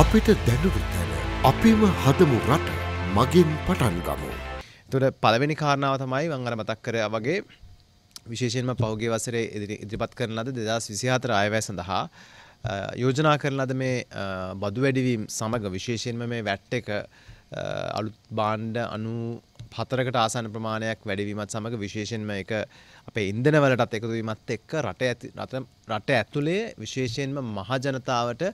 අපිට දැනුරු තැන අපිම හදමු රට මගින් පටන් ගමු. තුට පළවෙනි කාරණාව තමයි වංගර මතක් කරය වගේ විශේෂයෙන්ම පහුගේ වසරේ ඉදිරිපත් කරන ලද දෙදස් විසිහතර අයවැය සඳහා යෝජනා කරන ලද මේ බදු වැඩිවීම් සමඟ විශේෂයෙන්ම මේ වැට්ට එක අලුත් බාණ්ඩ අනු පතරකට ආසන ප්‍රමාණයක් වැඩිවීමත් සමඟ විශේෂෙන්ම එක අපේ ඉන්දනවලටත් එකතුවීමත් එක්ක රට ඇති රට ඇතුළේ විශේෂයෙන්ම මහජනතාවට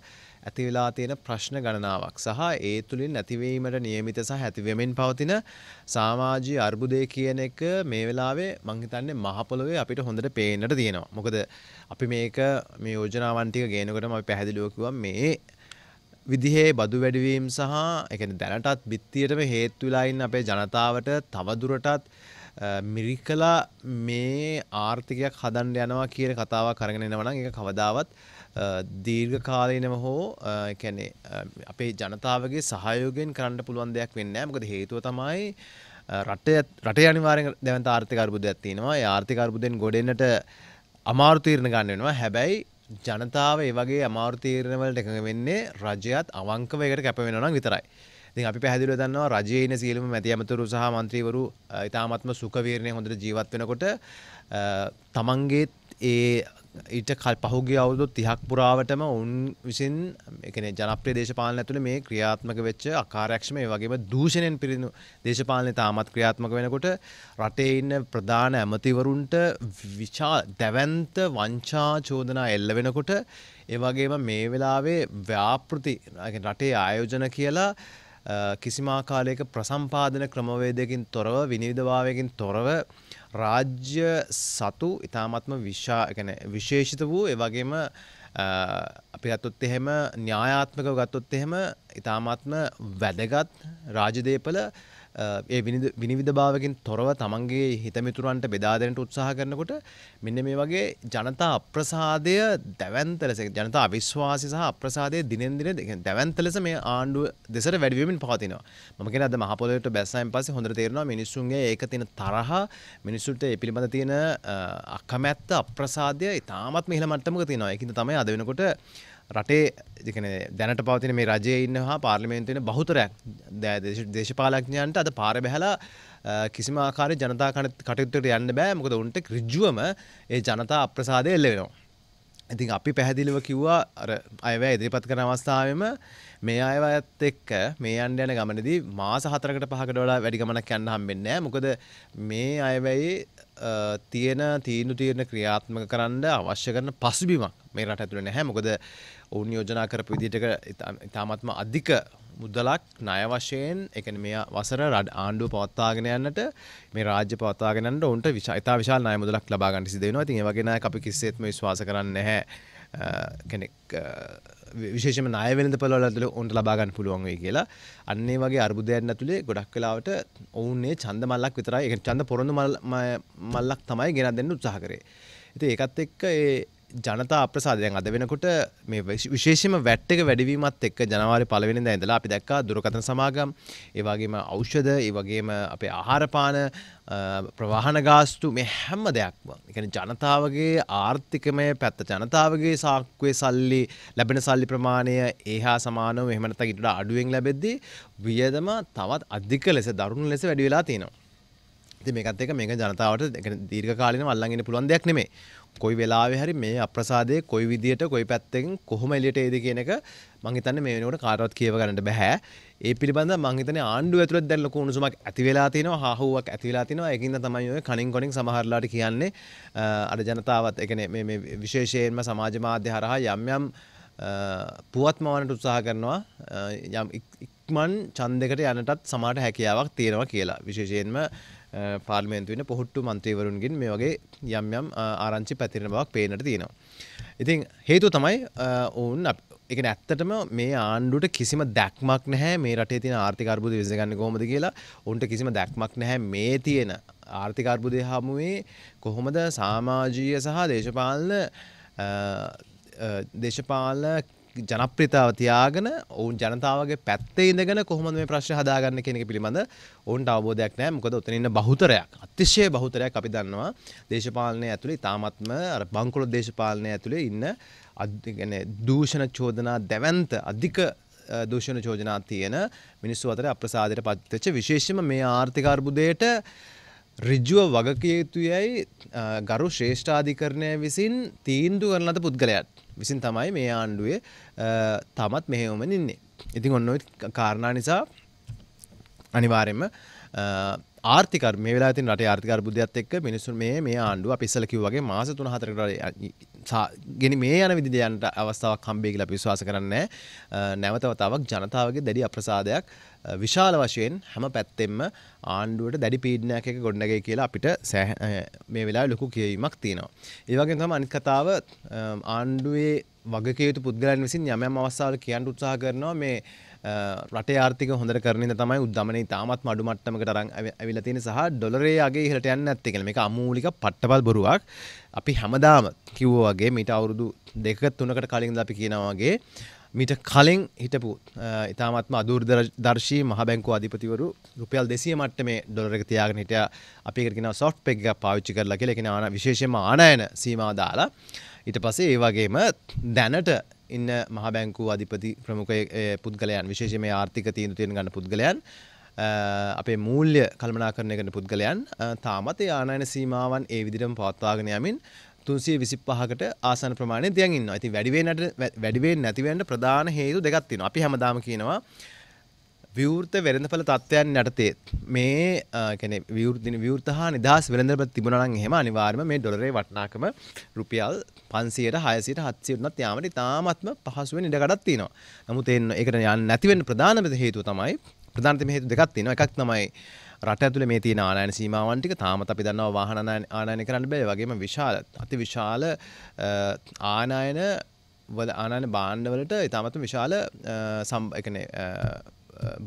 ඇති වෙලා තියෙන ප්‍රශ්න ගණනාවක් සහ ඒ තුළින් නැතිවීමට නියමිත සහ ඇතිවෙමින් පවතින සාමාජීය අර්බුදය කියන එක මේ වෙලාවේ මං හිතන්නේ මහ පොළොවේ අපිට හොඳට පේන්නට තියෙනවා. මොකද අපි මේක මේ යෝජනාවන් ටික ගේනකොටම අපි පැහැදිලිව කිව්වා මේ විදිහේ බදු වැඩිවීම් සහ එකන දැනටත් බිත්තියටම හේත්තුලායින් අපේ ජනතාවට තවදුරටත් මිරිකලා මේ ආර්ථිකයක් හදන්ඩ යනවා කියන කතාවක් කරගෙන එනවනම් එක කවදාවත් දීර්ඝ කාලීනව හෝ එකැනේ අපේ ජනතාවගේ සහයෝගෙන් කරන්න පුළුවන් දෙයක් වෙන්න මොකද හේතුව තමයි රටේ අනිවාරෙන් දැවන්ත ආර්ථික අර්බුදයක් තියෙනවා ආර්ථික අර්බුදෙන් ගොඩෙන්නට අමාරු තීරණ ගන්න වෙනවා හැබැයි ජනතාව ඒ වගේ අමාරු තීරණ වලට එකඟ වෙන්නේ රජයත් අවංකව ඒකට කැප වෙනවා නම් විතරයි. ඉතින් අපි පැහැදිලිව දන්නවා රජයේ ඉන සියලුම මැති ඇමතුරු සහ മന്ത്രിවරු ඊ타ත්ම සුඛ වීරණේ හොඳට ජීවත් වෙනකොට තමන්ගේ ඒ ඊට කල් පහුගේ අවුදු තිහක් පුරාවටම ඔවුන් විසින් එකන ජනප්‍රය දේශපාලන ඇතුළ මේ ක්‍රියාත්මක වෙච්ච අකාරයක්ක්ෂම වගේම දූෂණයෙන් පිරිඳු දේශපාලනය තාමත් ක්‍රියාත්මක වෙනකොට රටේ ඉන්න ප්‍රධාන ඇමතිවරුන්ට විචා දැවන්ත වංචා චෝදනා එල්ල වෙනකොට ඒවගේම මේ වෙලාවේ ව්‍යාපෘති රටේ ආයෝජන කියලා කිසිමාකාලයක ප්‍රසම්පාදන ක්‍රමවේදයකින් තොරව විනිවිධභාවයකින් තොරව රාජ්‍ය සතු ඉතාමත්ම විශා විශේෂිත වූ එවගේම අපි ගත්තොත් එහෙම න්‍යායාත්මකව ගත්තොත් එහෙම ඉතාමත්ම වැදගත් රාජදේපල ඒ විනිවිධ භාවකින් තොරව තමන්ගේ හිතමිතුරන්ට බෙදාදරට උත්සාහ කරනකොට මෙන්න මේ වගේ ජනතා අප්‍රසාදය දැවන්තලෙස ජනතා අවිශ්වාසි සහ අප්‍රසාදය දිනෙන්දින දැවන්තලෙස මේ ආණ්ඩුව දෙසට වැඩිවීමෙන් පවතිනවා මම කියන අද මහපොළොවට බැස්සයින් පස්සේ හොඳට තේරෙනවා මිනිස්සුන්ගේ ඒක තියෙන තරහ මිනිස්සුන්ට ඒ පිළිබඳ තියෙන අකමැත්ත අප්‍රසාදය ඉතාමත් මෙහෙල මට්ටමක තියෙනවා ඒකින්ද තමයි අද වෙනකොට රටේ දැනට පවතින මේ රජය ඉන්න හා පාර්ලිමේන්තුවෙන බහුතරයක් දේශපාලඥයන්ට අද පාර බැහලා කිසිම ආකාර ජනතා කටයුත්තට යන්න බෑ මොකද උන්ට රිජ්ජුවම ඒ ජනතා අප්‍රසාදය එල්ල වෙනවා. ඉතින් අපි පැහැදිලිව කිව්වා අයවැ ඉදිරිපත් කරන අවස්ථාවම මේ අයවත් එක්ක මේ අන්ඩ යන ගමනදී මාස හතරකට පහකට වඩා වැඩි ගමනක් යන්න හම්බෙන්නේ නැහැ. මොකද මේ අයවැයි තියෙන තීනු තීරණ ක්‍රියාත්මක කරන්න අවශ්‍ය කරන පසුබිමක් මේ රට ඇතුළේ නැහැ. මොකද ඔවුන් යෝජනා කරපු විදිහට ඉතාමත්ම අධික මුදලක් ණය වශයෙන් ඒ කියන්නේ මේ වසර ආණ්ඩුව පවත්වාගෙන යන්නට මේ රාජ්‍ය පවත්වාගෙන යන්නට ඔවුන්ට ඉතා විශාල ණය මුදලක් ලබා ගන්න සිදු වෙනවා. ඉතින් ඒ වගේ ණයක් අපි කිසිසේත්ම විශ්වාස කරන්නේ නැහැ. කෙනෙක් විශේෂම ණයවෙළඳ පොළවල් ඇතුළේ ඔවුන්ට ලබා ගන්න පුළුවන් වෙයි කියලා. අන්න ඒ වගේ අර්බුදයන් ඇතුළේ ගොඩක් වෙලාවට ඔවුන්නේ ඡන්ද මල්ලක් විතරයි. ඒ කියන්නේ ඡන්ද පොරොන්දු මල්ලක් තමයි ගෙනත් දෙන්න උත්සාහ කරේ. ඉතින් ඒකත් එක්ක ඒ ජනතා අප්‍රසාධයන් අද වෙනකොට මේ විශේෂම වැට්ටක වැඩවීමත් එක් ජනවාරි පලවෙනි ඇඳලා අපි දැක්කා දුරකතන සමාගම් ඒවාගේම අෞෂධ ඒවගේම අපේ ආහාරපාන ප්‍රවාහන ගාස්තු මේ හැම්ම දෙයක්ම එකන ජනතාවගේ ආර්ථිකමය පැත්ත ජනතාවගේ සාක්වේ සල්ලි ලැබෙන සල්ලි ප්‍රමාණය ඒහා සමානව මෙහමනත ඉට අඩුවෙන් ලැබෙද්දී වියදම තවත් අධික ලෙස දරුණු ලෙස වැඩි වෙලා තියෙනවා. ඉතින් මේකත් එක මේක ජනතාවට දීර්ඝ කාලීනව අල්ලන් ඉන්න පුළුවන් දෙයක් නෙමෙයි. කොයි වෙලාවෙ හරි මේ අප්‍රසාදය කොයි විදියට කොයි පැත්තෙන් කොහොම එලියට එයිද කියන එක මං හිතන්නේ මේ වෙනකොට කාටවත් කියව ගන්නට බෑ. ඒ පිළිබඳ මං හිතන්නේ ආණ්ඩුව ඇතුළත් දැන් ලොකු උණුසුමක් ඇති වෙලා තිනවා, හාහුවක් ඇති වෙලා තිනවා. ඒකින්ද තමයි ඔය කණින් කොණින් සමහරලාට කියන්නේ අර ජනතාවත් ඒ කියන්නේ මේ මේ විශේෂයෙන්ම සමාජ මාධ්‍ය හරහා යම් යම් පුවත්මවන්නට උත්සාහ කරනවා යම් ඉක්මන් ඡන්දයකට යනටත් සමාට හැකියාවක් තියෙනවා කියලා. විශේෂයෙන්ම පාර්මේන්තුවන පොහොට්ටු මන්ත්‍රීවරුන්ගින් මේ වගේ යම් යම් ආරංචි පැතිරෙන බවක් පේනට තියෙනවා. ඉතින් හේතු තමයි ඔවුන් එක ඇත්තටම මේ ආණ්ඩුට කිසිම දැක්මක් නැහැ මේ රටේ තින ආර්ථිකර්බුද විසගන්න කොමද කියලා ඔන්ට කිසිම දැක්මක් නැහැ මේ තියෙන ආර්ථිකර්බුදය හමුවේ කොහොමද සාමාජීය සහ දේශපාලන දේශපාලන ජනප්‍රිතාව තියාගෙන ඔවුන් ජනතාවගේ පැත්තේ ඉඳගෙන කොහොමද මේ ප්‍රශ්න හදාගන්න කියන එක පිළිබඳ ඔවුන්ට අවබෝධයක් නැහැ මොකද උතන ඉන්න බහුතරයක් අතිශය බහුතරයක් අපි දන්නවා දේශපාලනය ඇතුලේ තාමත්ම අර බංකොලොත් දේශපාලනය ඇතුලේ ඉන්න දූෂණ චෝදනා දැවන්ත අධික දූෂණ චෝදනා තියෙන මිනිස්සු අතර අප්‍රසාදයට පත්වෙච්ච විශේෂම මේ ආර්ථික අර්බුදයට ඍජුව වගකිය යුතුයයි ගරු ශ්‍රේෂ්ඨාධිකරණය විසින් තීන්දුව කරන ලද පුද්ගලයාට විසින් තමයි මේ ආණ්ඩුවේ තමත් මෙහෙවම ඉන්නේ. ඉතින් ඔන්න කාරණා නිසා අනිවාරෙන්ම ආර්ථිකර් මේ වෙලා තින් රට ආර්ථිකර බුද්ධියත් එක්ක මිනිසුන් මේ මේ ආණ්ඩුව අපි ඉස්සල කිව්වාගේ මාස 3 4කට ගෙන මේ යන විදිහට යන්න අවස්ථාවක් හම්බෙයි කියලා අපි විශ්වාස කරන්නේ නැවත වතාවක් ජනතාවගේ දැඩි අප්‍රසාදයක් විශාල වශයෙන් හැම පැත්තෙම ආණ්ඩුවට දැඩි පීඩනයක් එක ගොඩනගයි කියලා අපිට මේ වෙලාවේ ලොකු කියවීමක් තියෙනවා. ඒ වගේම තමයි අනිත් කතාව ආණ්ඩුවේ වගකීතු පුද්ගලයන් විසින් යම් යම් අවස්ථාවල කියන්න උත්සාහ කරනවා මේ රටේ ආර්ථික හොඳට කරන තමයි උද්දමනේ තාමත් මඩු මට්ටමකට අරන් ඇවිල්ලා තියෙන සහ ඩොලරේ යගේ ඉහළට යන්නේ නැත්තේ කියලා. මේක අමූලික පට්ටපල් බොරුවක්. අපි හැමදාම කිව්වා වගේ මේට අවුරුදු දෙකක තුනකට කලින් ඉඳලා අපි කියනවා වගේ මිට කලින් හිටපු ඉතාමත්ම අදුර්දර්ශී මහ බැංකු අධිපතිවරු රුපියල් දෙසිය මට්ට මේ ඩොලරක තියාගෙන හිටය අපිකරෙන සොට් පෙක් පාවිච්චි කරලා කෙලෙකෙන ආන විශේෂම ආනයන සීමදාලා ඊට පසේ ඒ වගේම දැනට ඉන්න මහ බැංකු අධිපති ප්‍රමුඛ පුද්ගලයන් විශේෂම ආර්ථික තීන්දු තියෙන ගන්න පුද්ගලයන් අපේ මූල්්‍ය කල්මනා කරන කරන පුද්ගලයන් තාමත ආනයන සීමාවන් ඒ විදිරම පවත්වාගෙන යමින් තුන්සේ විසි පහකට ආසන ප්‍රමාණය තියන්න්න ඇති වැඩිවේ වැඩිවේ නැතිවන්ට ප්‍රධාන හේතු දෙගත්තින අපි හැමදාම කියනවා විවෘත වෙළඳපල තත්ත්වයන් යටතේ මේ කැන විවෘතින විවෘත හා නිදහස් වෙළඳපල තිබුණනන් එහෙම අනිවාර්ම මේ ඩොලරේ වටනාකම රුපියල් පන්සියට හයසිට හත්සියටනත් යාමට තාමත්ම පහසුවෙන් ඉඩකඩත් තියෙනවා. නමුත් එන්න එකට යන්න නැතිවෙන් ප්‍රධානමත හේතුව තමයි ප්‍රධානතම හේතු දෙකක් තියෙනවා. එකක් තමයි රට ඇතුළ මේ තියෙන ආනයන සීමාවන් ටික තාමත් අපි දන්නවා වාහන ආනයන කරන්න බෑ. වගේම විශාල අති විශාල ආනයන වල ආනයන භාණ්ඩවලට ඊටමත් විශාල සම්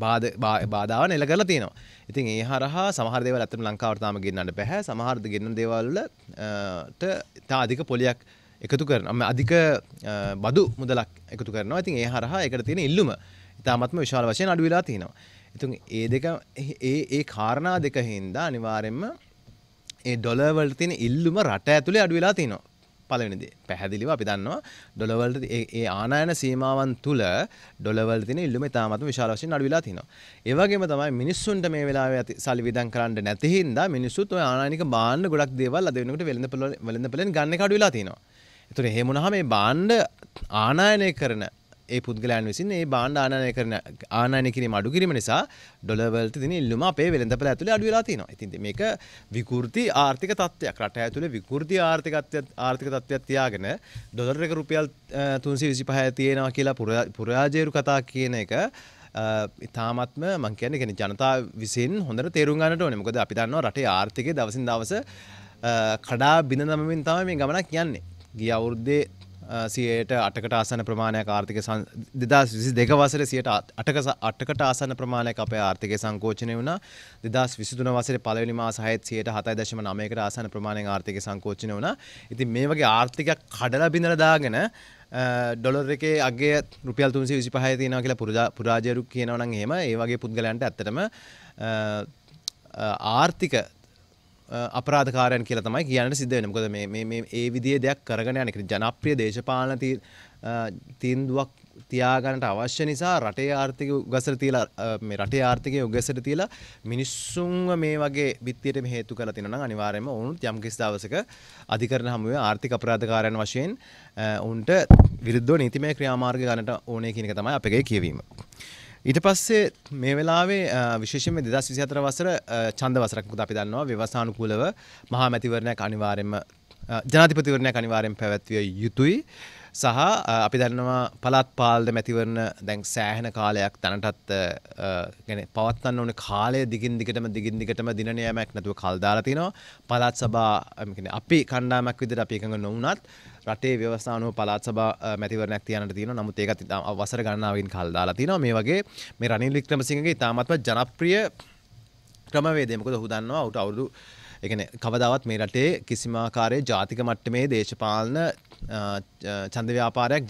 බාධාව නෙල කරලා තියෙනවා ඉතින් ඒ හරහා සමහරදව ඇතම ලංකාවර්තාම ගන්නට පැහැ සමහරද ගන්න දේවල්ලට ඉතා අධික පොලියක් එකතු කරනම අධික බදු මුදලක් එකතු කරනවා ඉතින් ඒ හරහා එකට තියෙන ඉල්ලුම ඉතාමත්ම විශාල වශයෙන් අඩුවෙලා තියෙනවා ඉතුන් ඒ දෙක ඒ කාරණා දෙක හින්දා අනිවාරෙන්ම ඒ ඩොලවල් තියෙන ඉල්ලුම රට ඇතුළේ අඩුවෙලා තිනවා පලවෙනිදේ පැහැදිලිව අපි දන්නවා ඩොලවල්ට ඒ ආනායන සීමාවන් තුළ ඩොලවල් තින ඉල්ලුම තාමත් විශාලශයෙන් අඩුවෙලා තිනවා. ඒවගේම තමයි මිනිස්සුන්ට මේ වෙලාව ඇති සල්විදන් කරන්න නැතිහින්ද මිනිස්සුත් ඔය ආනානික බාන්න ගොඩක් දේවල් අද වෙනකට වෙළඳ පොළ වෙළඳ පොළෙන් ගන්න කඩුවෙලා තිනවා. එතකොට එහෙම වුණාම මේ බාණ්ඩ ආනායනය කරන ඒ පුද්ගලයන් විසින් ඒ බාණ්ඩ ආනයනය කරන ආනයනය කිරීම අඩු කිරීම නිසා ඩොලවලට තින ඉල්ලුම අපේ වෙළඳපළ ඇතුළේ අඩු වෙලා තියෙනවා. ඉතින් මේක විකෘති ආර්ථික තත්ත්වයක්. රට ඇතුළේ විකෘති ආර්ථිකත්වයක් ආර්ථික තත්ත්වයක් තියාගෙන ඩොලර් එක රුපියල් 325 තියෙනවා කියලා පුරාජේරු කතා කියන එක ඉතාමත්ම මං කියන්නේ කෙන ජනතාව විසින් හොඳට තේරුම් ගන්නට ඕනේ. මොකද අපි දන්නවා රටේ ආර්ථිකය දවසින් දවස කඩා බිඳ නමමින් තමයි මේ ගමනක් යන්නේ. ගිය අවුරුද්දේ සියයට අටකට ආසන ප්‍රමාණයක් ආර්ථික දෙදස් විසි දෙක වසර සියට අටක අටකට ආසන ප්‍රමාණයක් අපේ ආර්ථික සංකෝචනය වුණ දෙදස් විසිදුන වසර පලවනි මාසාහත් සියට හතයි දශම නමයකට ආසන ප්‍රමාණය ආර්ථික සංකෝචන වුණ ඉතින් මේ වගේ ආර්ථික කඩල බිඳලදාගෙන ඩොලර් එකේ අගේ රුපියල් තුන්සේ විසි පහය තියෙන කියලා පුරජා පුරාජයරු කියනවනම් හෙම ඒවගේ පුද්ගලන්ට ඇත්තටම ආර්ථික අපරාධකාරයන් කියලා තමයි කියන්න සිද්ධ වෙන මොකද මේ ඒ විදිහේ දෙයක් කරගෙන යන ජනප්‍රිය දේශපාලන තීන්දුවක් තියාගන්නට අවශ්‍ය නිසා රටේ ආර්ථික උගසට තියලා මේ රටේ ආර්ථිකය උගසට තියලා මිනිස්සුන්ව මේ වගේ බිත්තියට හේතු කරලා තිනන නම් අනිවාර්යයෙන්ම ඔවුන්ට යම් කිසි දවසක අධිකරණ හමුවේ ආර්ථික අපරාධකාරයන් වශයෙන් ඔවුන්ට විරුද්ධව නීතිමය ක්‍රියාමාර්ග ගන්නට ඕනේ කියන එක තමයි අපගේ කියවීම. ඊට පස්සේ මේ වෙලාවේ විශේෂයෙන්ම 2024 වසර ඡන්ද වසරක් මොකද අපි දන්නවා ව්‍යවස්ථානුකූලව මහා මැතිවරණයක් අනිවාර්යයෙන්ම ජනාධිපතිවරණයක් අනිවාර්යෙන් පැවැත්විය යුතුයි සහ අපි දන්නවා පළාත් පාලද මැතිවරණ දැන් සෑහෙන කාලයක් දැනටත් يعني පවත්වන්න ඕන කාලය දිගින් දිගටම දිගින් දිගටම දින නියමයක් නැතුව කල් දාලා තිනවා පළාත් සභා අපි කණ්ඩායමක් විදිහට අපි එකඟ නොවුනත් රටේ ව්‍යවස්ථානුව පළාත් සභා මැතිවරණයක් තියන්නට තියෙනවා. නමුත් ඒකත් වසර ගණනාවකින් කල් දාලා තිනවා. මේ වගේ මේ රනිල් වික්‍රමසිංහගේ ඉතාමත්ම ජනප්‍රිය ක්‍රමවේදය මොකද ඔහු දන්නවා ඔහුට අවුරුදු එකන කවදාවත් මේ රටේ කිසිමාකාරයේ ජාතික මට්ටමේ දේශපාලන චන්දව්‍යාපාරයක්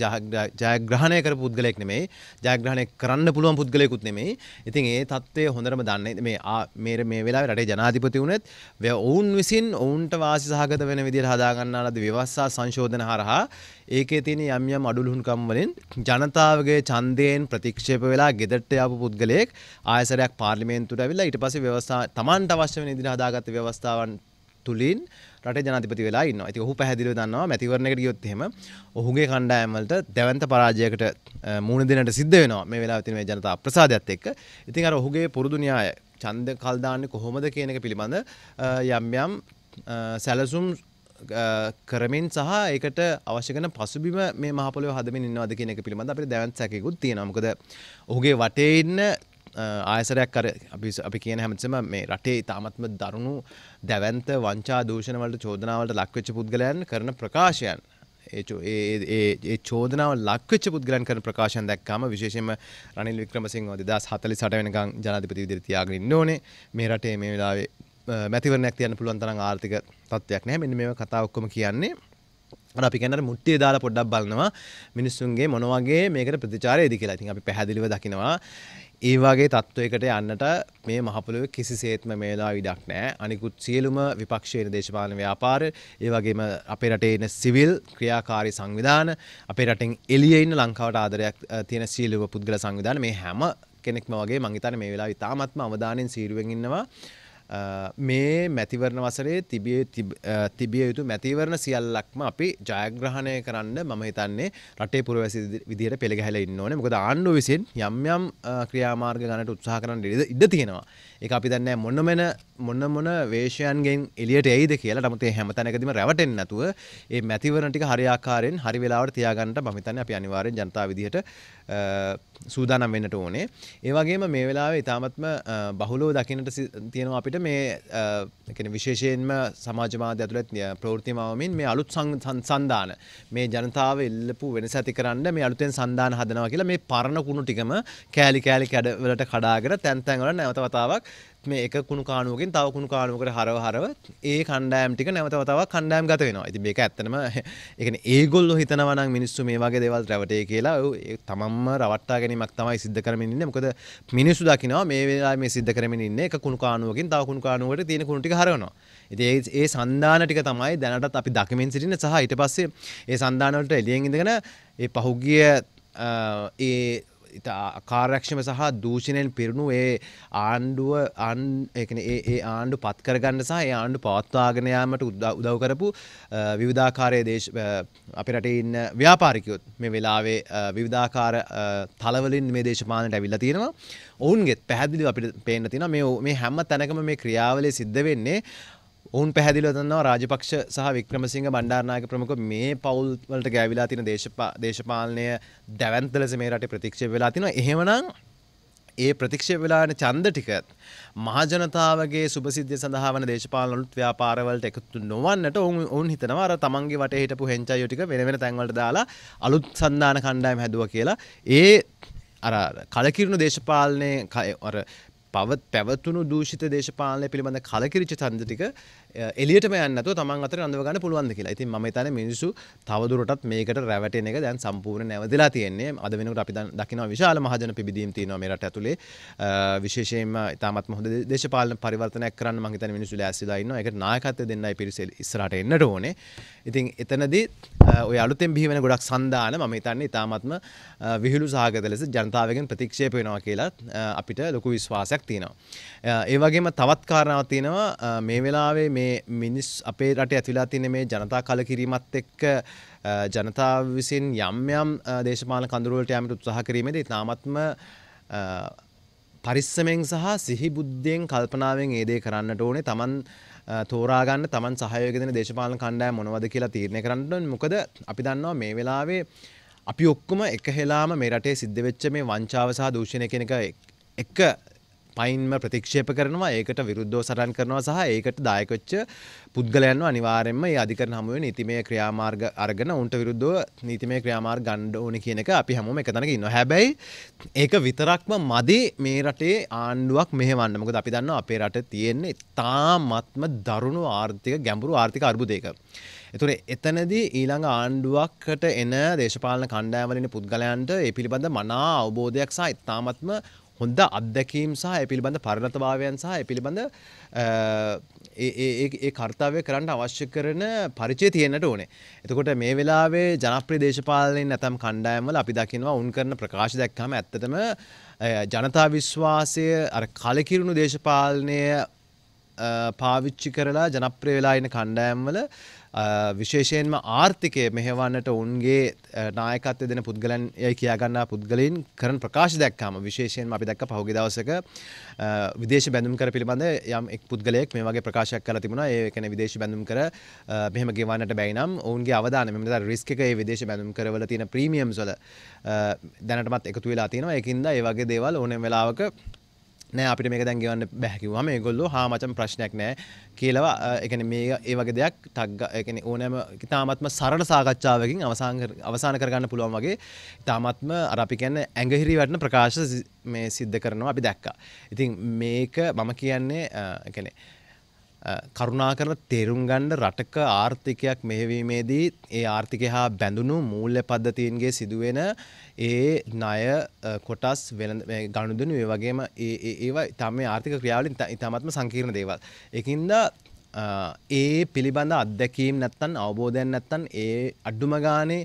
ජයග්‍රහණය කර පුද්ගලෙක් නෙමෙයි ජයග්‍රහණය කරන්න පුළුවන් පුද්ගලයකුත් නෙමෙයි ඉතින් ඒ තත්ත්වය හොඳරම දන්න මේ මේර මේ වෙලා රටේ ජනාධිපති වුණත් වය ඔවුන් විසින් ඔවුන්ට වාසි සහගත වෙන විදිර හදාගන්නා ලද ව්‍යවස්සා සංශෝධන හරහා ඒකේ තියෙන යම් යම් අඩුලුහුන්කම් වලින් ජනතාවගේ ඡන්දයෙන් ප්‍රතික්ෂේප වෙලා ගෙදරට ආපු පුද්ගලයෙක් ආයසරයක් පාර්ලිමේන්තුවට ඇවිල්ලා ඊට පස්සේ ව්‍යවස්ථා තමන්ට අවශ්‍ය වෙන විදිහට හදාගත්ත ව්‍යවස්ථාව ක්‍රියාවන් තුළින් රට ජනතිපති වෙලා ඉන්න ඇති ඔහු පැදිලි දන්නවා මැතිවරණකට ගියොත් එහෙම ඔහුගේ කණ්ඩායම්වලට දැවන්ත පරාජයකට මුණ දෙනට සිද්ධ වෙනවා මේ වෙලා තින මේ ජනතා අප්‍රසාදයක්ත් එක්ක ඉතින් අර ඔහුගේ පුරුදු න්‍යාය ඡන්ද කල්දාන්නේ කොහොමද කියන එක පිළිබඳ යම් යම් සැලසුම් කරමින් සහ ඒකට අවශ්‍ය කරන පසුබිම මේ මහපොළොව හදමින් ඉන්නවද කියන එක පිළිබඳ අපිට දැවන්ත සැකයකුත් තියෙනවා මොකද ඔහුගේ වටේ ඉන්න ආයසරයක් කර අපි කියන හැමතිම මේ රටේ තාමත්ම දරුණු දැවන්ත වංචා දූෂණවලට චෝදනාවලට ලක්වෙච්ච පුද්ගලයන් කරන ප්‍රකාශයන් ඒ චෝදනාව ලක්වෙච්ච පුද්ගලන් කරන ප්‍රකාශයන් දැක්කම විශේෂයෙන්ම රනිල් වික්‍රමසිංහ 2047 වෙනකන් ජනාධිපති විදිහට තියාගෙන ඉන්න ඕනේ මේ රටේ මේ වෙලාවේ මැතිවරණයක් තියන්න පුළුවන් තරම් ආර්ථික තත්ත්වයක් නැහැ මෙන්න මේව කතා ඔක්කොම කියන්නේ අපි කැනට මුට්ටිය දාලා පොඩ්ඩක් බලනවා මිනිස්සුන්ගේ මොනවගේ මේකට ප්‍රතිචාරය දි කියලා ඉතින් අපි පැහැදිලිව දකිනවා ඒ වගේ තත්ත්වයකට යන්නට මේ මහපොළොවේ කිසිසේත්ම මේලා ඉඩක් නැහැ. අනිකුත් සියලුම විපක්ෂයේ දේශපාලන ව්‍යාපාර, ඒ වගේම අපේ රටේ ඉන සිවිල් ක්‍රියාකාරී සංවිධාන, අපේ රටෙන් එළියේ ඉන්න ලංකාවට ආදරයක් තියෙන සියලුම පුද්ගල සංවිධාන මේ හැම කෙනෙක්ම වගේ මං හිතන්නේ මේ වෙලාවේ ඉතාමත්ම අවධානයෙන් සීරුවෙන් ඉන්නවා. මේ මැතිවරණ වසරේ තිබිය යුතු මැතිවරණ සියල්ලක්ම අපි ජයග්‍රහණය කරන්න මම හිතන්නේ රටේ පුරවැසි විදිහට පෙළගැහලා ඉන්න ඕනේ. මොකද ආණ්ඩුව විසින් යම් යම් ක්‍රියාමාර්ග ගන්නට උත්සාහ කරන්න ඉඩ තියෙනවා. ඒක අපි දන්නේ මොන මොන මොන මොන වේශයන්ගෙන් එළියට එයිද කියලා. නමුත් ඒ හැමතැනකදීම රැවටෙන්නේ නැතුව මේ මැතිවරණ ටික හරියාකාරයෙන් හරි වෙලාවට තියාගන්න මම හිතන්නේ අපි අනිවාර්යෙන් ජනතාව විදිහට සූදානම් වෙන්නට ඕනේ. ඒ වගේම මේ වෙලාවේ ඉතාමත්ම බහුලව දකින්නට තියෙනවා අපිට විට මේ විශේෂයෙන්ම සමාජමාධ්‍ය ඇතුළත් ප්‍රවෘතිමාවමින් මේ අලුත් සංසන්ධාන මේ ජනතාව එල්ලපු වෙනස ඇති කරන්න මේ අලුතෙන් සන්ධාන හදනවා කියලා මේ පරණ කුණු ටිකම කෑලි කෑලි කැඩවලට කඩාගෙන තැන් තැන්වල නැවතවතාවක් මේ එක කුණු කාණුවකින් තව කුණු කාණුවකට හරව හරව ඒ කණ්ඩායම් ටික නැවත තවත් කණ්ඩායම් ගත වෙනවා. ඉතින් මේක ඇත්තනම ඒ කියන්නේ ඒගොල්ලෝ හිතනවා නම් මිනිස්සු මේ වගේ දේවල් රැවටේ කියලා තමන්ම රවට්ටා ගැනීමක් තමයි සිද්ධ කරමින් ඉන්නේ. මොකද මිනිස්සු දකිනවා මේ වෙලාවේ මේ සිද්ධ කරමින් ඉන්නේ එක කුණු කාණුවකින් තව කුණු කාණුවකට තියෙන කුණු ටික හරවනවා. ඉතින් ඒ සන්දාන ටික තමයි දැනටත් අපි දකිමින් සිටින්නේ සහ ඊට පස්සේ ඒ සන්දාන වලට එළියෙන් ඉඳගෙන ඒ පහුගිය ඒ ඉතා කාරක්ෂම සහ දූෂණයෙන් පිරුණු ඒ ආණ්ඩුව අන්ඒන ඒ ආණ්ඩු පත්කරගන්න සහ ඒ ආණ්ඩු පවත්වාගෙනයාමට උදව් කරපු විවිධාකාරය දේශ අපි රට ඉන්න ව්‍යාපාරිකයොත් මේ වෙලාවේ විවිධාකාර තලවලින් මේ දේශමානයට ඇවිල්ල තියෙනවා ඔවුන්ගෙත් පැහැදිලි අපිට පේන්න තින මේ මේ හැම තැනකම මේ ක්‍රියාවලේ සිද්ධ වෙන්නේ ඔවුන් පැහැදිලිව දන්නවා රාජපක්ෂ සහ වික්‍රමසිංහ බණ්ඩාරනායක ප්‍රමුඛ මේ පවුල් වලට ගෑවිලා තියෙන දේශපාලනය දැවැන්ත ලෙස මේ රටේ ප්‍රතික්ෂේප වෙලා තිනවා. එහෙමනම් ඒ ප්‍රතික්ෂේප වෙලාන ඡන්ද ටිකත් මහජනතාවගේ සුභසිද්ධිය සඳහා වන දේශපාලනවලුත් ව්‍යාපාරවලට එකතු නොවන්නට ඔවුන් ඔවුන් හිතනවා අර තමන්ගේ වටේ හිටපු හෙන්චයියෝ ටික වෙන වෙන තැන්වලට දාලා අලුත් සන්දාන කණ්ඩායම් හැදුවා කියලා ඒ අර කලකිරුණු දේශපාලනයේ අර පවත් පැවතුණු දූෂිත දේශපාලනය පිළිබඳ කලකිරිච්ච ඡන්ද ටික එලියටම යන්නතු තමන් අතර අඳව ගන්න පුළුවන්ද කියලා. ඉතින් මම හිතන්නේ මිනිස්සු තවදුරටත් මේකට රැවටෙන එක දැන් සම්පූර්ණ නැවතිලා තියෙන්නේ. අද වෙනකොට අපි දකිනවා විශාල මහජන පිබිදීම් තියෙනවා මේ රට ඇතුලේ. විශේෂයෙන්ම ඉතාමත් හොඳ දේශපාලන පරිවර්තනයක් කරන්න මම හිතන්නේ මිනිස්සු ලෑස්තිලා ඉන්නවා. ඒකට නායකත්වය දෙන්නයි පිරිස ඉස්සරහට එන්නට ඕනේ. ඉතින් එතනදී ඔය අලුතෙන් බිහි වෙන ගොඩක් සන්දාන මම හිතන්නේ ඉතාමත්ම විහිළු සහගත ලෙස ජනතාවගෙන් ප්‍රතික්ෂේප වෙනවා කියලා අපිට ලොකු විශ්වාසයක් තියෙනවා. ඒ වගේම තවත් කාරණාවක් තියෙනවා මේ වෙලාවේ මේ මේ මිනිස් අපේ රට ඇතිලා තින මේ ජනතා කල කිරීමත් එක්ක ජනතාව විසින් යම් යම් දේශපාල කඳුරුවලට යමට උත්සාහ කිරීමද ඉතාමත්ම පරිස්සමෙන් සහ සිහි බුද්ධියෙන් කල්පනාවෙන් ඒදේ කරන්නට ඕනේ තමන් තෝරාගන්න තමන් සහයෝගදෙන දේශපාලන කණ්ඩායම මොනවද කියලා තීරණය කරන්න මොකද අපි දන්නවා මේ වෙලාවේ අපි ඔක්කොම එක හෙලාම මේ රටේ සිද්ධ වෙච්ච මේ වංචාව සහ දූෂණය කෙනක එක පයින්ම ප්‍රතික්ෂේප කරනවා ඒකට විරුද්ධෝ සටන් කරනවා සහ ඒකට දායකොච්ච පුද්ගලයන්ව අනිවාරෙන්ම ඒ අධිකරන හමුවේ නීතිමය ක්‍රියාමාර්ග අරගෙන උන්ට විරුද්ධව නීතිමය ක්‍රියාමාර්ග ගණ්ඩ ඕන කියන එක අපි හැමෝම එකතනක ඉන්න හැබැයි ඒක විතරක්ම මදි මේ රටේ ආණ්ඩුවක් මෙහෙවන්න මොකද අපි දන්න අපේ රට තියෙන්නේ තාමත්ම දරුණු ආර්ථික ගැඹුරු ආර්ථික අර්බුදයක. එතුරේ එතනදී ඊළඟ ආණ්ඩුවක්කට එන දේශපාලන කණ්ඩෑවලින පුද්ගලයන්ට ඒ පිළිබඳ මනා අවබෝධයක් සහ ඉතාමත්ම හොඳ අත්දැකීම් සහ ඒ පිළිබඳ පරිණතභාවයන් සහ ඒ පිළිබඳ ඒ කර්තව්‍ය කරන්න අවශ්‍ය කරන පරිචය තියෙන්න්නට ඕනේ. එතකොට මේ වෙලාවේ ජනප්‍රී දේශපාලනයෙන් නැතම් කණ්ඩායම්වල අපි දකිනවා උන් කරන ප්‍රකාශ දැක්කම ඇත්තටම ජනතා විශ්වාසය අර කලකිරුණු දේශපාලනය පාවිච්චි කරලා ජනප්‍රිය වෙලා ඉන්න කණ්ඩායම්වල විශේෂයෙන්ම ආර්ථිකය මෙහෙවන්නට ඔවුන්ගේ නායකත්වය දෙන පුද්ගලන් යයි කියාගන්නා පුද්ගලින් කරන ප්‍රකාශ දක්කාම විශේෂයෙන් අපි දැක්ක පහුගි දවසක විදේශ බැඳුම් කර පිළිබඳ යම් එක් පුද්ගලයෙක් මේ වගේ ප්‍රකාශයක් කළ තිබුණා ඒ කියන්නේ විදේශ බැඳුම් කර මෙහෙම ගෙවන්නට බැයි නම් ඔවුන්ගේ අවධානය මෙන්න දැන් රිස්ක් එක ඒ විදේශ බැඳුම් කරවල තියෙන ප්‍රීමියම්ස් වල දැනටමත් එකතු වෙලා තියෙනවා ඒකින්ද ඒ වගේ දේවල් ඕනෑම වෙලාවක නෑ අපිට මේක දැන් ගෙවන්න බෑ කිව්වම ඒගොල්ලෝ හා මචං ප්‍රශ්නයක් නෑ කියලා ඒ කියන්නේ මේ ඒ වගේ දෙයක් ටග් ඒ කියන්නේ ඕනෑම ඉතාමත්ම සරල සාකච්ඡාවකින් අවසන් අවසන් කරගන්න පුළුවන් වගේ ඉතාමත්ම අර අපි කියන්නේ ඇඟහිරි වටන ප්‍රකාශ මේ සිද්ධ කරනවා අපි දැක්කා. ඉතින් මේක මම කියන්නේ ඒ කියන්නේ කරුණාකර තේරුම් ගන්න රටක ආර්ථිකයක් මෙහෙවීමේදී ඒ ආර්ථිකය හා බැඳුණු මූල්‍ය පද්ධතීන්ගේ සිදුවෙන ඒ ණය කොටස් වෙන ගණුදුනු ඒ වගේම ඒවා තමයි ආර්ථික ක්‍රියාවලින් ඉතාමත්ම සංකීර්ණ දේවල්. ඒකින්ද ඒ පිළිබඳ අත්දැකීම් නැත්තන් අවබෝධයන් නැත්තන් ඒ අඩ්ඩුම ගානේ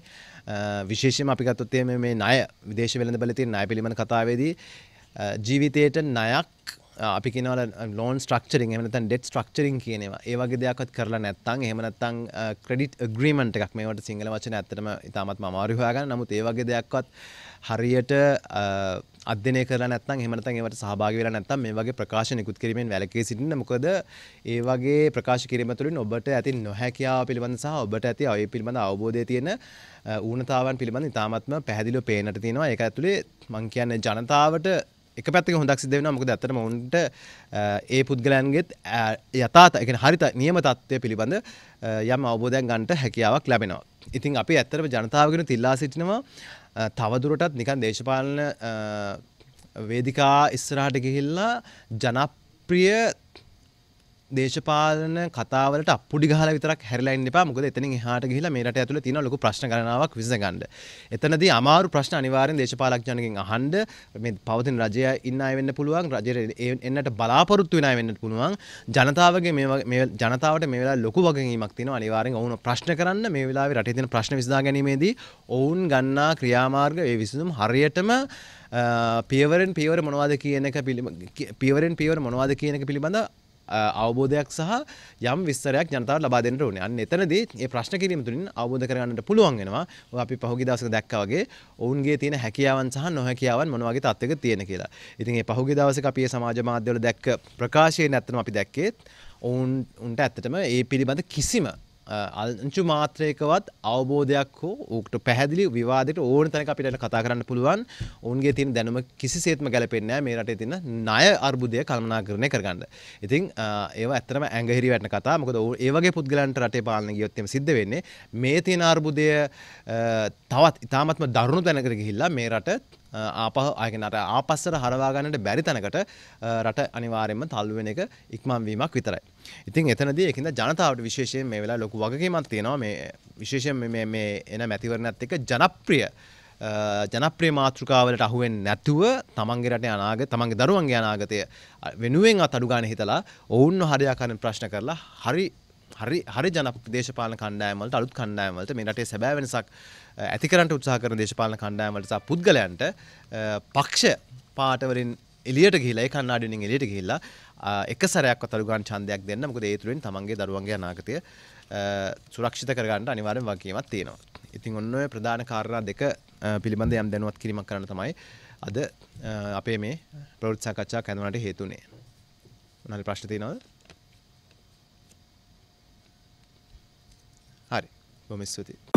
විශේෂම අපිගත්තොත්තේ මේ නය විදේශ වෙළඳ බලතින් නය පිළිබඳ කතාවේදී ජීවිතයට නයක් අපි කියනවල ලෝන් ස්ට්‍රක්චරින් එහෙම නැත්නම් ඩෙට් ස්ට්‍රක්චරින් කියනවා. ඒ වගේ දෙයක්වත් කරලා නැත්නම් එහෙම නැත්නම් ක්‍රෙඩිට් ඇග්‍රීමන්ට් එකක් මේවට සිංහල වචන ඇත්තටම ඉතාමත්ම අමාරු හොයාගන්න. නමුත් ඒ වගේ දෙයක්වත් හරියට අධ්‍යනය කරලා නැත්නම් එහෙම නැත්නම් ඒවට සහභාගී වෙලා නැත්නම් මේ වගේ ප්‍රකාශ නිකුත් කිරීමෙන් වැළකී සිටින්න. මොකද ඒ වගේ ප්‍රකාශ කිරීම තුළින් ඔබට ඇති නොහැකියාව පිළිබඳ සහ ඔබට ඇති අය පිළිබඳ අවබෝධය තියෙන ඌනතාවන් පිළිබඳ ඉතාමත්ම පැහැදිලිව පේනට තියෙනවා. ඒක ඇතුලේ මං කියන්නේ ජනතාවට එක පැත්තික හොඳක් සිද වෙන මොකද ඇතම උන්ට ඒ පුද්ගලයන්ගෙත් යතාත එක හරිත නියම තත්ත්වය පිළිබඳ යම් අවබෝධයන් ගන්ට හැකියාවක් ලැබෙනවා. ඉතින් අපි ඇත්තරම ජනතාවගෙන තිල්ලා සිටිනවා තවදුරටත් නිකන් දේශපාලන වේදිකා ඉස්සරහට ගිහිල්ලා ජනප්‍රිය දේශපාලන කතාවලට අප්පුඩි ගහලා විතරක් හැරිලා ඉන්න එපා. මොකද එතනින් එහාට ගිහිලා මේ රටේ ඇතුළේ තියෙන ලොකු ප්‍රශ්න ගණනාවක් විසඳගන්න. එතනදී අමාරු ප්‍රශ්න අනිවාර්යෙන් දේශපාලඥයන්ගෙන් අහන්න මේ පවතින රජය ඉන්න අය වෙන්න පුළුවන්. රජයේ එන්නට බලාපොරොත්තු වෙන අය වෙන්න පුළුවන්. ජනතාවගේ මේ ජනතාවට මේ වෙලාවේ ලොකු වගකීමක් තියෙනවා. අනිවාර්යෙන් ඔවුන් ප්‍රශ්න කරන්න මේ වෙලාවේ රටේ තියෙන ප්‍රශ්න විසඳා ගැනීමේදී ඔවුන් ගන්නා ක්‍රියාමාර්ග ඒ විසඳුම් හරියටම පියවරෙන් පියවර මොනවාද කියන එක පියවරෙන් පියවර මොනවාද කියන එක පිළිබඳ අවබෝධයක් සහ යම් විස්තරයක් ජනතාවට ලබා දෙන්න ඕනේ. අන්න එතනදී මේ ප්‍රශ්න කිරීම තුළින් අවබෝධ කරගන්නට පුළුවන් වෙනවා. ඔය අපි පහුගිය දවසක දැක්කා වගේ ඔවුන්ගේ තියෙන හැකියාවන් සහ නොහැකියාවන් මොන වගේ තත්ත්වයක තියෙන කියලා. ඉතින් මේ පහුගිය දවසක අපි මේ සමාජ මාධ්‍යවල දැක්ක ප්‍රකාශයෙන් ඇත්තටම අපි දැක්කේ ඔවුන් උන්ට ඇත්තටම ඒ පිළිබඳ කිසිම අංචු මාත්‍රයකවත් අවබෝධයක් හෝ ඕකට පැහැදිලි විවාදයට ඕන තැනක අපිට කතා කරන්න පුළුවන් ඔවුන්ගේ තියෙන දැනුම කිසිසේත්ම ගැලපෙන්නේ නැහැ මේ රටේ තියෙන ණය අර්බුදය කළමනාකරණය කරගන්න. ඉතින් ඒව ඇත්තටම ඇඟහිරි වැටෙන කතා. මොකද ඒ වගේ පුද්ගලයන්ට රටේ පාලනය ගියොත් එම් සිද්ධ වෙන්නේ මේ තියෙන අර්බුදය තවත් ඉතාමත්ම දරුණු තැනකට ගිහිල්ලා මේ රට ආපහ අයකනට ආපස්සට හරවාගන්නට බැරි තැනකට රට අනිවාරෙන්ම තල්වෙන එක ඉක්මන් වීමක් විතරයි. ඉතින් එතනද එකද ජනතාවට විශේෂයෙන් මේ වෙලා ලොකු වගකීමක් තියෙනවා මේ විශේෂයෙන් මේ එන මැතිවරණත් එක ජනප්‍රිය ජනප්‍රිය මාතෘකාවලට අහුවෙන් නැතුව තමන්ගේ රට අනාග තමන්ගේ දරුවන්ගේ අනාගතය වෙනුවෙන් අත් අඩුගාන හිතලා ඔවුන්ව හරියාකාරෙන් ප්‍රශ්න කරලා හරි හරි හරි ජන දේශපාලන කණ්ඩායමලට අලුත් කණ්ඩායමලට මේ රටේ සැබෑ වෙනසක් ඇති කරන්න උත්සාහ කරන දේශපාලන කණ්ඩායමලට සහ පුද්ගලයන්ට පක්ෂ පාටවලින් එලියට ගිහිලා ඒ කණ්ණාඩියෙන් එලියට ගිහිලා එක සැරයක්වත් අලු ගන්න ඡන්දයක් දෙන්න මොකද ඒ තුලින් තමන්ගේ දරුවන්ගේ අනාගතය සුරක්ෂිත කරගන්න අනිවාර්යෙන් වගකීමක් තියෙනවා. ඉතින් ඔන්න ඔය ප්‍රධාන කාරණා දෙක පිළිබඳ යම් දැනුවත් කිරීමක් කරන්න තමයි අද අපේ මේ ප්‍රවෘත්ති සාකච්ඡා කැඳවනට හේතුනේ. මොනවාරි ප්‍රශ්න තියෙනවද? Hadi, buon mezzo te.